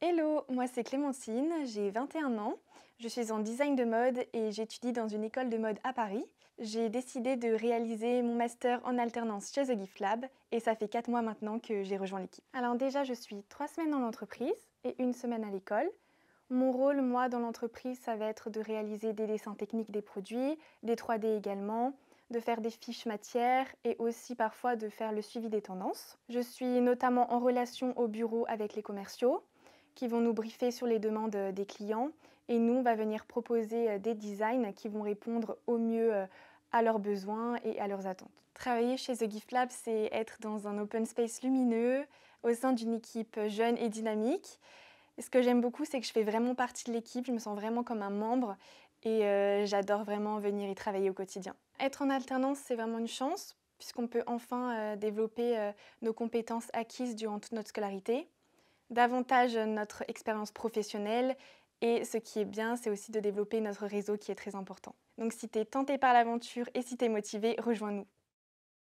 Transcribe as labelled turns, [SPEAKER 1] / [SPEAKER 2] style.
[SPEAKER 1] Hello, moi c'est Clémentine, j'ai 21 ans, je suis en design de mode et j'étudie dans une école de mode à Paris. J'ai décidé de réaliser mon master en alternance chez The Gift Lab et ça fait 4 mois maintenant que j'ai rejoint l'équipe. Alors déjà je suis 3 semaines dans l'entreprise et une semaine à l'école. Mon rôle moi dans l'entreprise ça va être de réaliser des dessins techniques des produits, des 3D également, de faire des fiches matières et aussi parfois de faire le suivi des tendances. Je suis notamment en relation au bureau avec les commerciaux qui vont nous briefer sur les demandes euh, des clients et nous, on va venir proposer euh, des designs qui vont répondre au mieux euh, à leurs besoins et à leurs attentes. Travailler chez The Gift Lab, c'est être dans un open space lumineux, au sein d'une équipe jeune et dynamique. ce que j'aime beaucoup, c'est que je fais vraiment partie de l'équipe, je me sens vraiment comme un membre et j'adore vraiment venir y travailler au quotidien. Être en alternance, c'est vraiment une chance puisqu'on peut enfin développer nos compétences acquises durant toute notre scolarité davantage notre expérience professionnelle et ce qui est bien, c'est aussi de développer notre réseau qui est très important. Donc si tu es tenté par l'aventure et si tu es motivé, rejoins-nous.